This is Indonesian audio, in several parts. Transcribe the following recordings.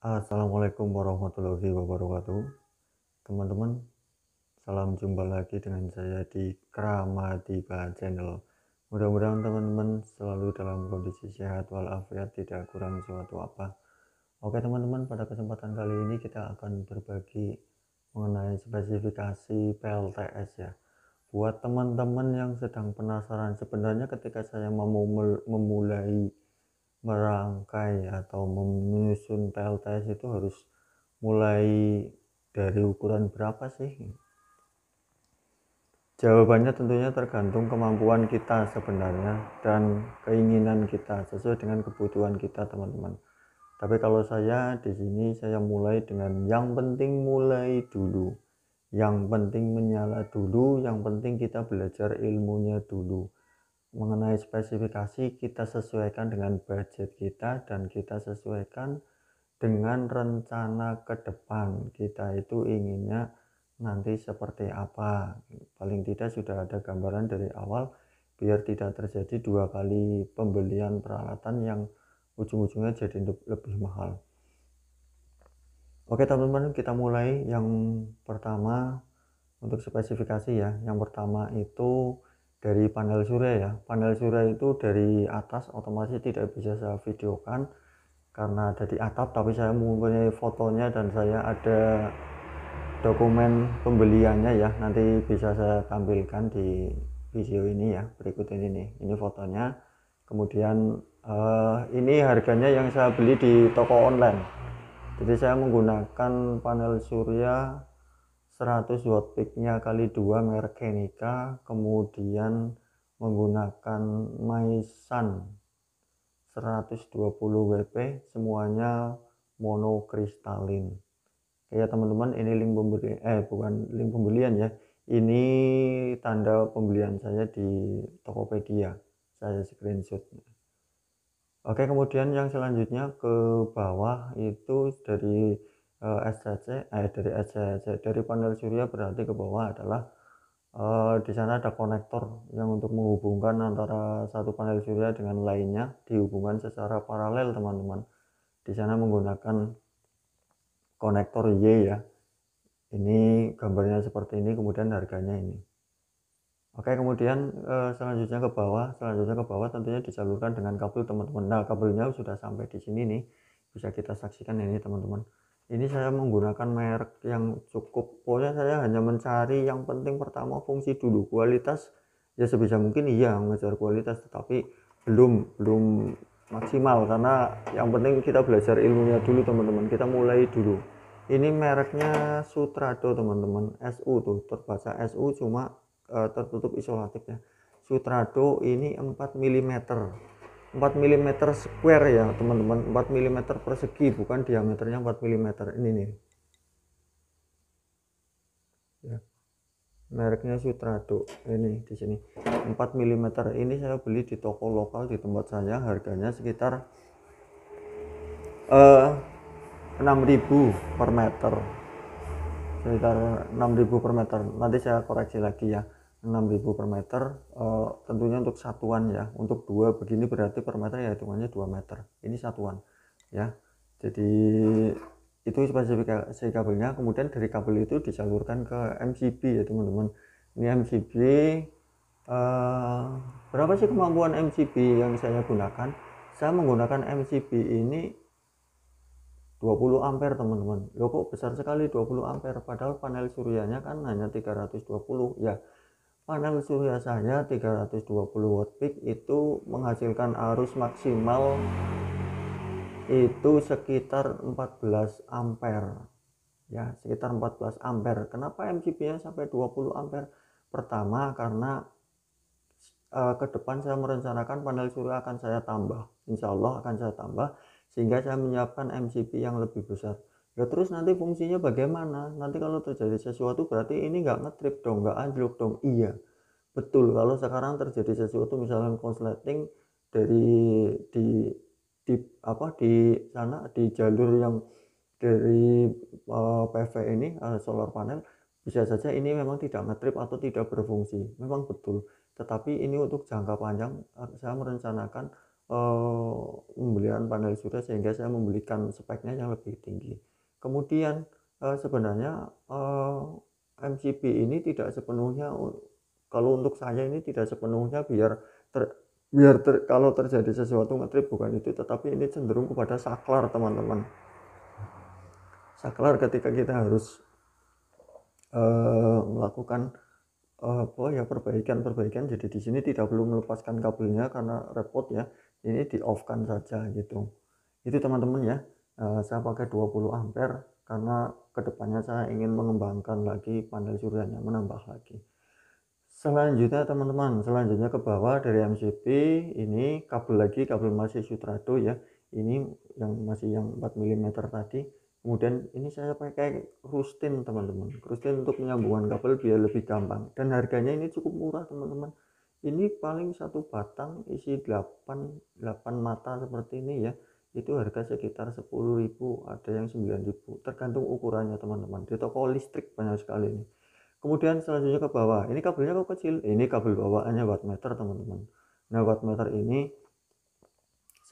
Assalamualaikum warahmatullahi wabarakatuh Teman-teman Salam jumpa lagi dengan saya di Kramadika Channel Mudah-mudahan teman-teman selalu dalam kondisi sehat walafiat tidak kurang suatu apa Oke teman-teman pada kesempatan kali ini kita akan berbagi mengenai spesifikasi PLTS ya buat teman-teman yang sedang penasaran sebenarnya ketika saya mau memulai merangkai atau menyusun PLTS itu harus mulai dari ukuran berapa sih? Jawabannya tentunya tergantung kemampuan kita sebenarnya dan keinginan kita sesuai dengan kebutuhan kita teman-teman. Tapi kalau saya di sini saya mulai dengan yang penting mulai dulu. Yang penting menyala dulu, yang penting kita belajar ilmunya dulu mengenai spesifikasi kita sesuaikan dengan budget kita dan kita sesuaikan dengan rencana ke depan kita itu inginnya nanti seperti apa paling tidak sudah ada gambaran dari awal biar tidak terjadi dua kali pembelian peralatan yang ujung-ujungnya jadi lebih mahal oke teman-teman kita mulai yang pertama untuk spesifikasi ya yang pertama itu dari panel surya ya panel surya itu dari atas otomatis tidak bisa saya videokan karena ada di atap tapi saya mempunyai fotonya dan saya ada dokumen pembeliannya ya nanti bisa saya tampilkan di video ini ya berikut ini nih ini fotonya kemudian uh, ini harganya yang saya beli di toko online jadi saya menggunakan panel surya 100 watt peaknya kali dua merek Kenika kemudian menggunakan Maisan 120 WP semuanya monokristalin oke ya teman-teman ini link pembelian eh bukan link pembelian ya ini tanda pembelian saya di Tokopedia saya screenshot oke kemudian yang selanjutnya ke bawah itu dari uh, eh, SCC eh dari SCC dari panel surya berarti ke bawah adalah uh, di sana ada konektor yang untuk menghubungkan antara satu panel surya dengan lainnya dihubungkan secara paralel teman-teman di sana menggunakan konektor Y ya ini gambarnya seperti ini kemudian harganya ini Oke, kemudian eh, selanjutnya ke bawah, selanjutnya ke bawah tentunya disalurkan dengan kabel teman-teman. Nah, kabelnya sudah sampai di sini nih, bisa kita saksikan ini teman-teman ini saya menggunakan merek yang cukup pokoknya saya hanya mencari yang penting pertama fungsi dulu kualitas ya sebisa mungkin iya mengejar kualitas tetapi belum belum maksimal karena yang penting kita belajar ilmunya dulu teman-teman kita mulai dulu ini mereknya Sutrado teman-teman SU tuh terbaca SU cuma uh, tertutup isolatifnya Sutrado ini 4 mm 4 mm square ya teman-teman 4 mm persegi bukan diameternya 4 mm ini nih ya. mereknya Sutrado ini di sini 4 mm ini saya beli di toko lokal di tempat saya harganya sekitar eh, 6000 per meter sekitar 6000 per meter nanti saya koreksi lagi ya 6.000 per meter e, tentunya untuk satuan ya untuk dua begini berarti per meter ya hitungannya 2 meter ini satuan ya jadi itu spesifikasi kabelnya kemudian dari kabel itu disalurkan ke MCB ya teman-teman ini MCB eh, berapa sih kemampuan MCB yang saya gunakan saya menggunakan MCB ini 20 ampere teman-teman loh kok besar sekali 20 ampere padahal panel surianya kan hanya 320 ya panel surya 320 watt peak itu menghasilkan arus maksimal itu sekitar 14 ampere ya sekitar 14 ampere kenapa MCB nya sampai 20 ampere pertama karena e, ke depan saya merencanakan panel surya akan saya tambah insya Allah akan saya tambah sehingga saya menyiapkan MCB yang lebih besar ya terus nanti fungsinya bagaimana nanti kalau terjadi sesuatu berarti ini nggak ngetrip dong nggak anjlok dong iya betul kalau sekarang terjadi sesuatu misalnya konsleting dari di di apa di sana di jalur yang dari uh, eh, PV ini uh, solar panel bisa saja ini memang tidak ngetrip atau tidak berfungsi memang betul tetapi ini untuk jangka panjang eh, saya merencanakan uh, pembelian panel surya sehingga saya membelikan speknya yang lebih tinggi kemudian uh, sebenarnya uh, MCB ini tidak sepenuhnya kalau untuk saya ini tidak sepenuhnya biar ter, biar ter, kalau terjadi sesuatu ngetrip bukan itu tetapi ini cenderung kepada saklar teman-teman saklar ketika kita harus uh, melakukan eh, apa ya perbaikan-perbaikan jadi di sini tidak perlu melepaskan kabelnya karena repot ya ini di off kan saja gitu itu teman-teman ya eh, saya pakai 20 ampere karena kedepannya saya ingin mengembangkan lagi panel surya menambah lagi selanjutnya teman-teman selanjutnya ke bawah dari MCP ini kabel lagi kabel masih Sutrado ya ini yang masih yang 4 mm tadi kemudian ini saya pakai krustin teman-teman krustin untuk penyambungan kabel biar lebih gampang dan harganya ini cukup murah teman-teman ini paling satu batang isi 8 8 mata seperti ini ya itu harga sekitar 10.000 ada yang 9.000 tergantung ukurannya teman-teman di toko listrik banyak sekali ini kemudian selanjutnya ke bawah ini kabelnya kok kecil ini kabel bawaannya wattmeter teman-teman nah wattmeter ini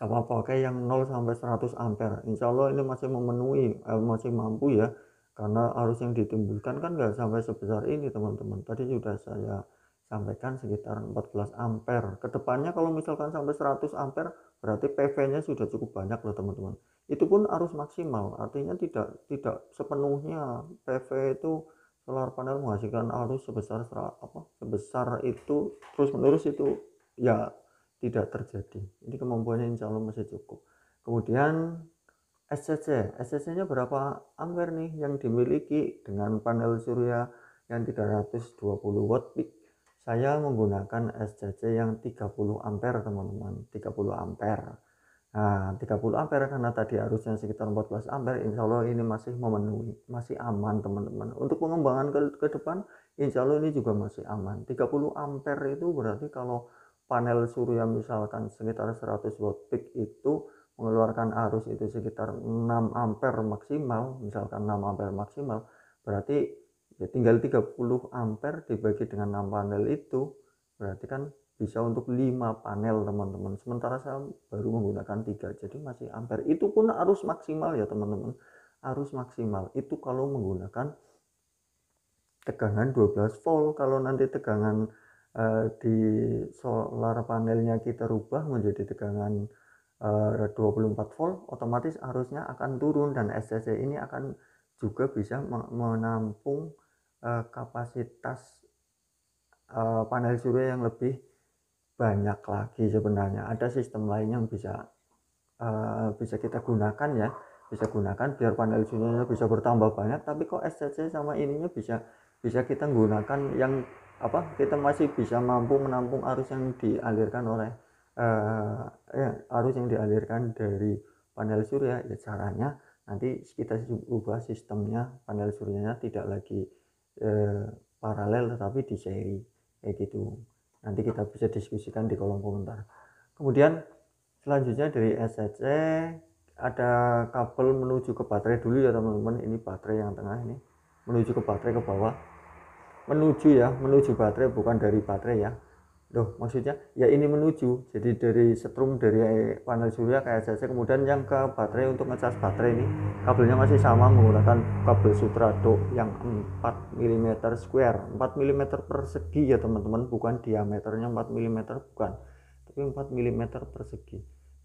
sama pakai yang 0 sampai 100 ampere insya Allah ini masih memenuhi eh, masih mampu ya karena arus yang ditimbulkan kan nggak sampai sebesar ini teman-teman tadi sudah saya sampaikan sekitar 14 ampere kedepannya kalau misalkan sampai 100 ampere berarti PV nya sudah cukup banyak loh teman-teman itu pun arus maksimal artinya tidak tidak sepenuhnya PV itu solar panel menghasilkan arus sebesar apa sebesar itu terus menerus itu ya tidak terjadi ini kemampuannya insya Allah masih cukup kemudian SCC SCC nya berapa ampere nih yang dimiliki dengan panel surya yang 320 watt peak saya menggunakan SCC yang 30 ampere teman-teman 30 ampere Nah, 30 ampere karena tadi arusnya sekitar 14 ampere, insya Allah ini masih memenuhi, masih aman teman-teman. Untuk pengembangan ke, ke depan, insya Allah ini juga masih aman. 30 ampere itu berarti kalau panel surya misalkan sekitar 100 watt peak itu mengeluarkan arus itu sekitar 6 ampere maksimal, misalkan 6 ampere maksimal, berarti ya tinggal 30 ampere dibagi dengan 6 panel itu, berarti kan bisa untuk 5 panel teman-teman sementara saya baru menggunakan tiga jadi masih ampere itu pun arus maksimal ya teman-teman arus maksimal itu kalau menggunakan tegangan 12 volt kalau nanti tegangan eh, di solar panelnya kita rubah menjadi tegangan eh, 24 volt otomatis arusnya akan turun dan SCC ini akan juga bisa menampung eh, kapasitas eh, panel surya yang lebih banyak lagi sebenarnya ada sistem lain yang bisa uh, bisa kita gunakan ya bisa gunakan biar panel surya bisa bertambah banyak tapi kok SCC sama ininya bisa bisa kita gunakan yang apa kita masih bisa mampu menampung arus yang dialirkan oleh uh, ya, arus yang dialirkan dari panel surya ya caranya nanti kita ubah sistemnya panel suryanya tidak lagi uh, paralel tetapi di seri kayak gitu nanti kita bisa diskusikan di kolom komentar kemudian selanjutnya dari SCC ada kabel menuju ke baterai dulu ya teman-teman ini baterai yang tengah ini menuju ke baterai ke bawah menuju ya menuju baterai bukan dari baterai ya Loh, maksudnya ya ini menuju. Jadi dari setrum dari panel surya kayak saja kemudian yang ke baterai untuk ngecas baterai ini kabelnya masih sama menggunakan kabel sutrado yang 4 mm square, 4 mm persegi ya teman-teman, bukan diameternya 4 mm bukan, tapi 4 mm persegi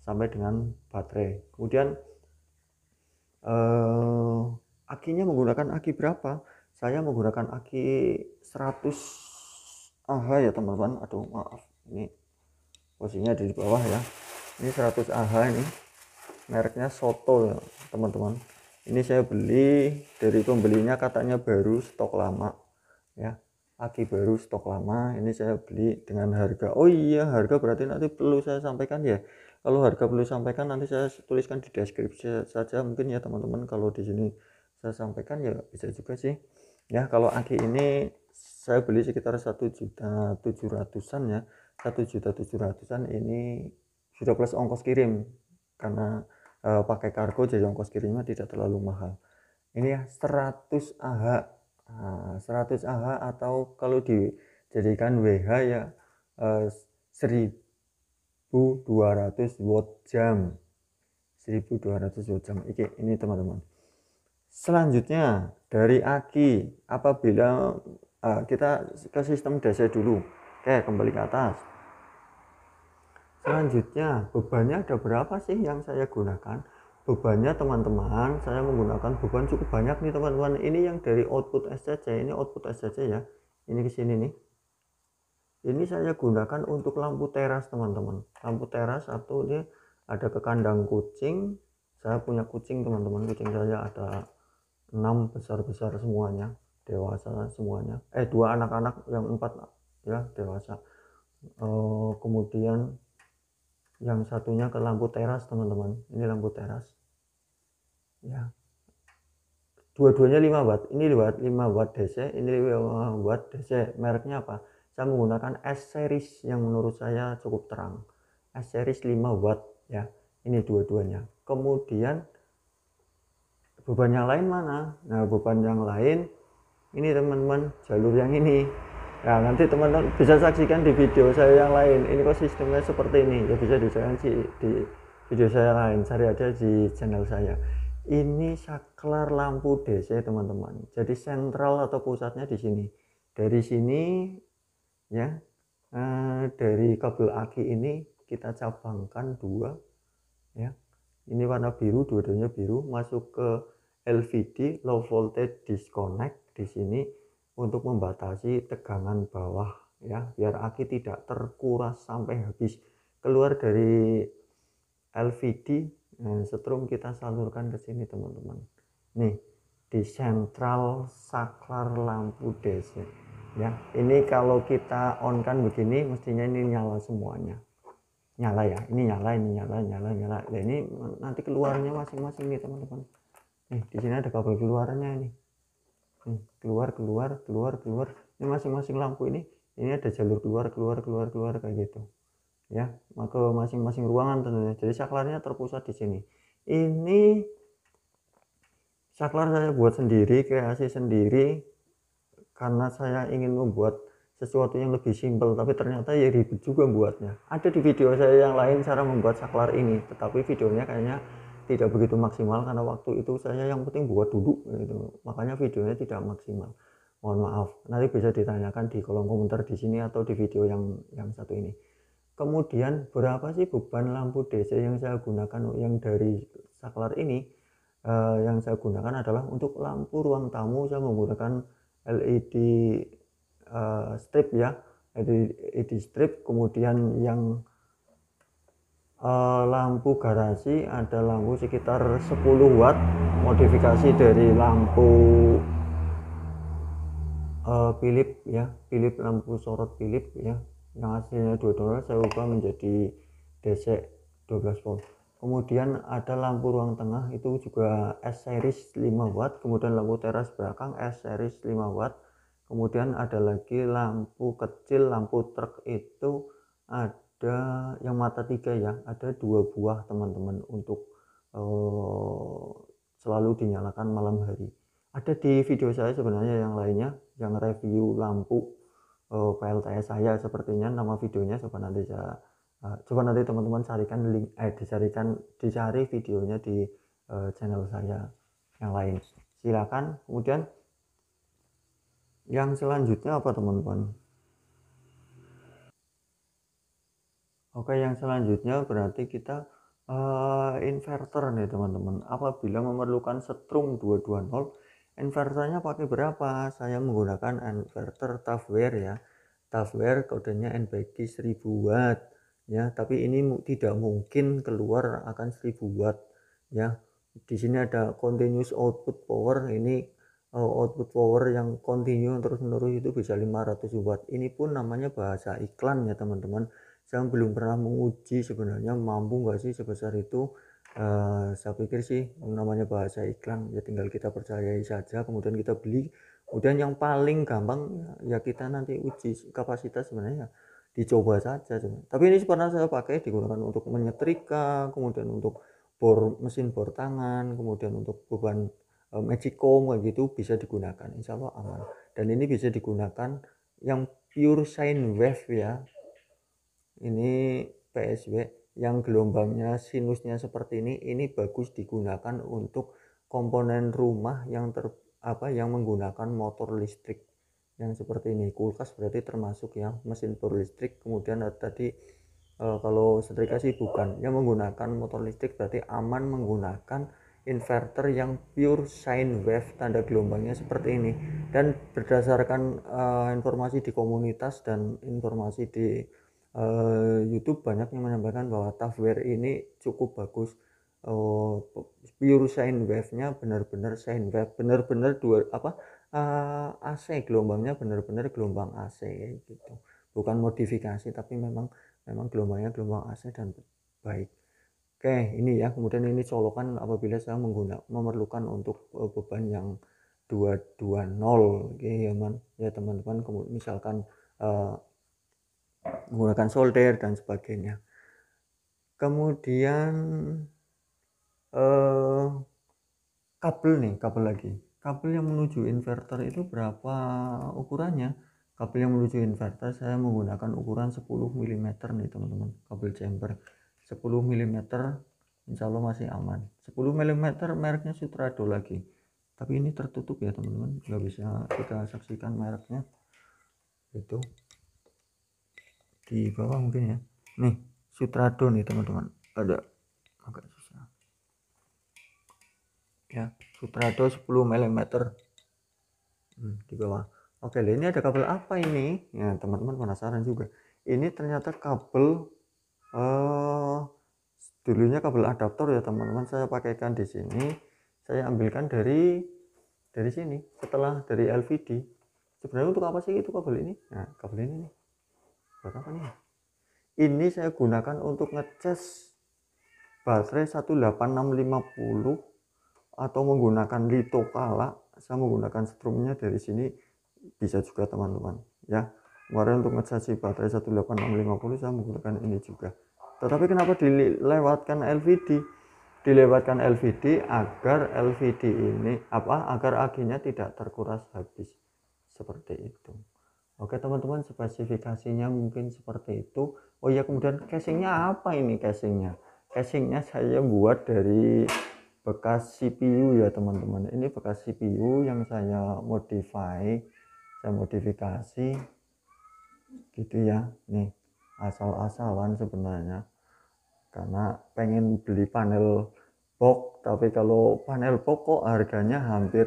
sampai dengan baterai. Kemudian eh akinya menggunakan aki berapa? Saya menggunakan aki 100 AH ya teman-teman aduh maaf ini posisinya ada di bawah ya ini 100 AH ini mereknya Soto ya teman-teman ini saya beli dari pembelinya katanya baru stok lama ya aki baru stok lama ini saya beli dengan harga oh iya harga berarti nanti perlu saya sampaikan ya kalau harga perlu sampaikan nanti saya tuliskan di deskripsi saja mungkin ya teman-teman kalau di sini saya sampaikan ya bisa juga sih ya kalau aki ini saya beli sekitar satu juta tujuh ratusan ya satu juta tujuh ratusan ini sudah plus ongkos kirim karena e, pakai kargo jadi ongkos kirimnya tidak terlalu mahal ini ya 100 AH nah, 100 AH atau kalau dijadikan WH ya e, eh, 1200 watt jam 1200 watt jam Oke, ini teman-teman selanjutnya dari aki apabila uh, kita ke sistem DC dulu oke kembali ke atas selanjutnya bebannya ada berapa sih yang saya gunakan bebannya teman-teman saya menggunakan beban cukup banyak nih teman-teman ini yang dari output SCC ini output SCC ya ini ke sini nih ini saya gunakan untuk lampu teras teman-teman lampu teras satu ini ada ke kandang kucing saya punya kucing teman-teman kucing saya ada enam besar-besar semuanya dewasa semuanya eh dua anak-anak yang empat ya dewasa e, kemudian yang satunya ke lampu teras teman-teman ini lampu teras ya dua-duanya 5 watt ini lewat 5 watt DC ini 5 watt DC mereknya apa saya menggunakan S series yang menurut saya cukup terang S series 5 watt ya ini dua-duanya kemudian beban yang lain mana nah beban yang lain ini teman-teman jalur yang ini nah nanti teman-teman bisa saksikan di video saya yang lain ini kok sistemnya seperti ini ya bisa disaksikan di, di video saya lain cari aja di channel saya ini saklar lampu DC teman-teman jadi sentral atau pusatnya di sini dari sini ya eh, dari kabel aki ini kita cabangkan dua ya ini warna biru dua-duanya biru masuk ke LVD low voltage disconnect di sini untuk membatasi tegangan bawah ya biar aki tidak terkuras sampai habis keluar dari LVD nah, eh, setrum kita salurkan ke sini teman-teman nih di sentral saklar lampu DC ya ini kalau kita on kan begini mestinya ini nyala semuanya nyala ya ini nyala ini nyala nyala nyala nah, ini nanti keluarnya masing-masing nih teman-teman nih di sini ada kabel keluarnya nih Hmm, keluar keluar keluar keluar ini masing-masing lampu ini ini ada jalur keluar keluar keluar keluar kayak gitu ya maka masing-masing ruangan tentunya jadi saklarnya terpusat di sini ini saklar saya buat sendiri kreasi sendiri karena saya ingin membuat sesuatu yang lebih simpel tapi ternyata ya ribet juga buatnya ada di video saya yang lain cara membuat saklar ini tetapi videonya kayaknya tidak begitu maksimal karena waktu itu saya yang penting buat duduk gitu. Makanya videonya tidak maksimal. Mohon maaf. Nanti bisa ditanyakan di kolom komentar di sini atau di video yang yang satu ini. Kemudian berapa sih beban lampu DC yang saya gunakan yang dari saklar ini uh, yang saya gunakan adalah untuk lampu ruang tamu saya menggunakan LED uh, eh, strip ya LED e strip kemudian yang Eh, lampu garasi ada lampu sekitar 10 watt modifikasi dari lampu uh, Philip ya Philip lampu sorot Philip ya yang hasilnya 2 dolar saya ubah menjadi DC 12 volt kemudian ada lampu ruang tengah itu juga S series 5 watt kemudian lampu teras belakang S series 5 watt kemudian ada lagi lampu kecil lampu truk itu ada ada yang mata tiga ya ada dua buah teman-teman untuk uh, selalu dinyalakan malam hari ada di video saya sebenarnya yang lainnya yang review lampu uh, eh, PLTS saya sepertinya nama videonya coba nanti saya eh, coba nanti teman-teman carikan link eh dicarikan dicari videonya di uh, channel saya yang lain silakan kemudian yang selanjutnya apa teman-teman Oke, yang selanjutnya berarti kita uh, inverter nih teman-teman. Apabila memerlukan setrum 220, inverternya pakai berapa? Saya menggunakan inverter Tafware ya. Tafware kodenya NBG 1000 watt ya, tapi ini tidak mungkin keluar akan 1000 watt ya. Di sini ada continuous output power ini eh, output power yang continue terus-menerus itu bisa 500 watt. Ini pun namanya bahasa iklan ya, teman-teman saya belum pernah menguji sebenarnya mampu nggak sih sebesar itu uh, saya pikir sih namanya bahasa iklan ya tinggal kita percayai saja kemudian kita beli kemudian yang paling gampang ya kita nanti uji kapasitas sebenarnya dicoba saja cuman. tapi ini pernah saya pakai digunakan untuk menyetrika kemudian untuk bor mesin bor tangan kemudian untuk beban uh, magic comb kayak gitu bisa digunakan insya Allah aman dan ini bisa digunakan yang pure sine wave ya ini PSW yang gelombangnya sinusnya seperti ini ini bagus digunakan untuk komponen rumah yang ter apa yang menggunakan motor listrik yang seperti ini kulkas berarti termasuk ya mesin listrik kemudian tadi e, kalau setrika sih bukan yang menggunakan motor listrik berarti aman menggunakan inverter yang pure sine wave tanda gelombangnya seperti ini dan berdasarkan e, informasi di komunitas dan informasi di Eh, YouTube banyak yang menyampaikan bahwa Tafware ini cukup bagus uh, pure sine wave-nya benar-benar sine wave benar-benar dua apa uh, eh, AC gelombangnya benar-benar gelombang AC gitu bukan modifikasi tapi memang memang gelombangnya gelombang AC dan baik oke ini ya kemudian ini colokan apabila saya menggunakan memerlukan untuk beban yang 220 oke okay, ya, ya teman-teman teman-teman misalkan menggunakan solder dan sebagainya kemudian eh, kabel nih kabel lagi kabel yang menuju inverter itu berapa ukurannya kabel yang menuju inverter saya menggunakan ukuran 10 mm nih teman-teman kabel chamber 10 mm insya Allah masih aman 10 mm mereknya Sutrado lagi tapi ini tertutup ya teman-teman nggak bisa kita saksikan mereknya itu di bawah mungkin ya nih sutrado nih teman-teman ada agak susah ya sutrado 10 mm hmm, di bawah oke ini ada kabel apa ini ya teman-teman penasaran juga ini ternyata kabel uh, dulunya kabel adaptor ya teman-teman saya pakaikan di sini saya ambilkan dari dari sini setelah dari LVD sebenarnya untuk apa sih itu kabel ini nah kabel ini nih buat apa nih ini saya gunakan untuk ngecas baterai 18650 atau menggunakan lito kala saya menggunakan strumnya dari sini bisa juga teman-teman ya kemarin untuk ngecas baterai 18650 saya menggunakan ini juga tetapi kenapa dilewatkan LVD dilewatkan LVD agar LVD ini apa agar aginya tidak terkuras habis seperti itu Oke teman-teman spesifikasinya mungkin seperti itu. Oh ya kemudian casingnya apa ini casingnya? Casingnya saya buat dari bekas CPU ya teman-teman. Ini bekas CPU yang saya modify, saya modifikasi gitu ya. Nih asal-asalan sebenarnya karena pengen beli panel box tapi kalau panel pokok harganya hampir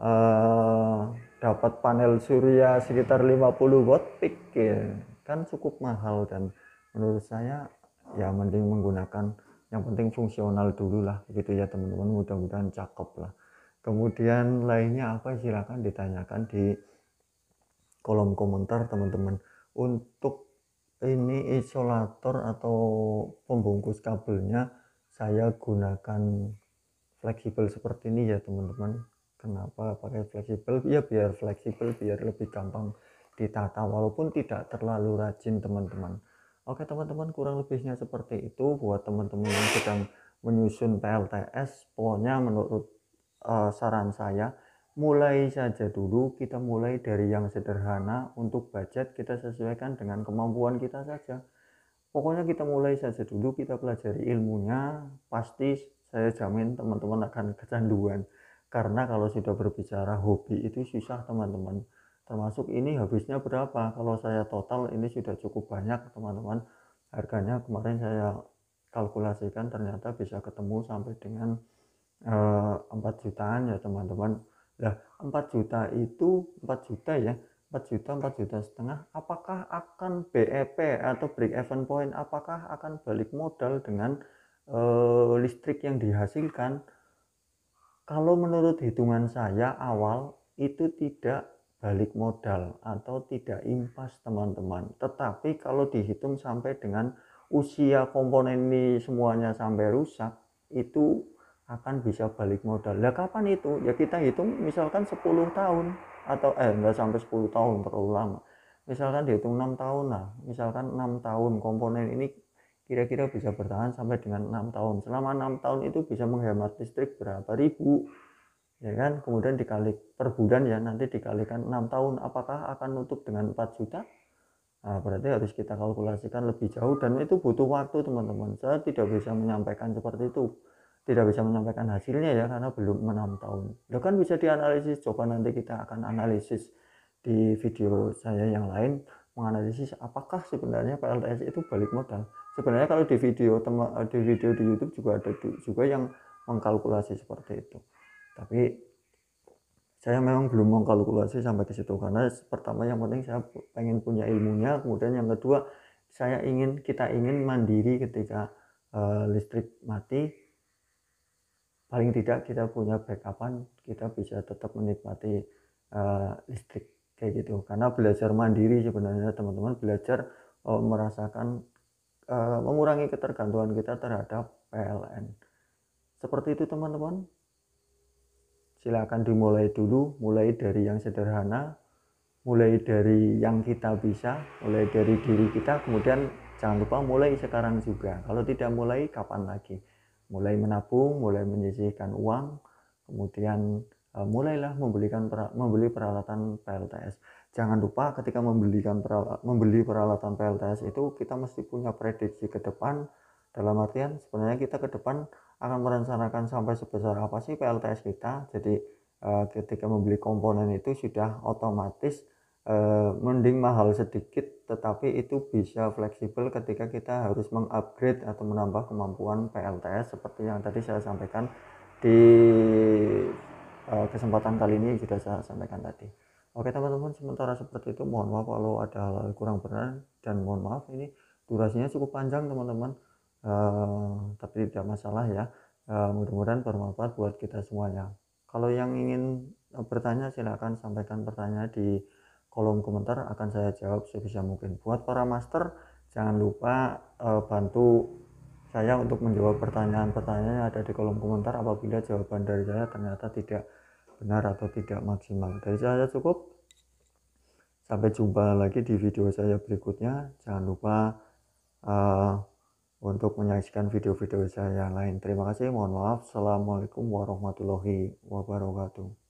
uh, dapat panel surya sekitar 50 watt peak ya. kan cukup mahal dan menurut saya ya mending menggunakan yang penting fungsional dulu lah gitu ya teman-teman mudah-mudahan cakep lah kemudian lainnya apa silahkan ditanyakan di kolom komentar teman-teman untuk ini isolator atau pembungkus kabelnya saya gunakan fleksibel seperti ini ya teman-teman kenapa pakai fleksibel ya biar fleksibel biar lebih gampang ditata walaupun tidak terlalu rajin teman-teman oke teman-teman kurang lebihnya seperti itu buat teman-teman yang sedang menyusun PLTS pokoknya menurut uh, saran saya mulai saja dulu kita mulai dari yang sederhana untuk budget kita sesuaikan dengan kemampuan kita saja pokoknya kita mulai saja dulu kita pelajari ilmunya pasti saya jamin teman-teman akan kecanduan karena kalau sudah berbicara hobi itu susah teman-teman termasuk ini habisnya berapa kalau saya total ini sudah cukup banyak teman-teman harganya kemarin saya kalkulasikan ternyata bisa ketemu sampai dengan eh, 4 jutaan ya teman-teman Nah 4 juta itu 4 juta ya 4 juta 4 juta setengah apakah akan BEP atau break even point apakah akan balik modal dengan eh, listrik yang dihasilkan kalau menurut hitungan saya awal itu tidak balik modal atau tidak impas teman-teman. Tetapi kalau dihitung sampai dengan usia komponen ini semuanya sampai rusak itu akan bisa balik modal. ya kapan itu? Ya kita hitung misalkan 10 tahun atau eh enggak sampai 10 tahun terlalu lama. Misalkan dihitung 6 tahun lah. Misalkan 6 tahun komponen ini kira-kira bisa bertahan sampai dengan enam tahun selama enam tahun itu bisa menghemat listrik berapa ribu ya kan kemudian dikali per bulan ya nanti dikalikan enam tahun apakah akan nutup dengan 4 juta nah, berarti harus kita kalkulasikan lebih jauh dan itu butuh waktu teman-teman saya tidak bisa menyampaikan seperti itu tidak bisa menyampaikan hasilnya ya karena belum enam tahun ya kan bisa dianalisis coba nanti kita akan analisis di video saya yang lain menganalisis apakah sebenarnya PLTS itu balik modal sebenarnya kalau di video teman eh, di video di YouTube juga ada juga yang mengkalkulasi seperti itu tapi saya memang belum mengkalkulasi sampai ke situ karena pertama yang penting saya pengen punya ilmunya kemudian yang kedua saya ingin kita ingin mandiri ketika uh, listrik mati paling tidak kita punya backupan kita bisa tetap menikmati uh, listrik kayak gitu karena belajar mandiri sebenarnya teman-teman belajar uh, merasakan Eh, mengurangi ketergantungan kita terhadap PLN. Seperti itu teman-teman. Silakan dimulai dulu, mulai dari yang sederhana, mulai dari yang kita bisa, mulai dari diri kita, kemudian jangan lupa mulai sekarang juga. Kalau tidak mulai, kapan lagi? Mulai menabung, mulai menyisihkan uang, kemudian eh, mulailah membelikan membeli peralatan PLTS jangan lupa ketika membelikan peralat, membeli peralatan PLTS itu kita mesti punya prediksi ke depan dalam artian sebenarnya kita ke depan akan merencanakan sampai sebesar apa sih PLTS kita jadi eh, ketika membeli komponen itu sudah otomatis eh, mending mahal sedikit tetapi itu bisa fleksibel ketika kita harus mengupgrade atau menambah kemampuan PLTS seperti yang tadi saya sampaikan di eh, kesempatan kali ini sudah saya sampaikan tadi. Oke teman-teman, sementara seperti itu mohon maaf kalau ada hal, -hal kurang benar dan mohon maaf ini durasinya cukup panjang teman-teman. Uh, tapi tidak masalah ya. Uh, mudah-mudahan bermanfaat buat kita semuanya. Kalau yang ingin eh, bertanya silahkan sampaikan pertanyaan di kolom komentar akan saya jawab sebisa mungkin. Buat para master jangan lupa uh, bantu saya untuk menjawab pertanyaan-pertanyaan yang ada di kolom komentar apabila jawaban dari saya ternyata tidak benar atau tidak maksimal. Dari saya cukup. Sampai jumpa lagi di video saya berikutnya. Jangan lupa uh, untuk menyaksikan video-video saya yang lain. Terima kasih. Mohon maaf. Assalamualaikum warahmatullahi wabarakatuh.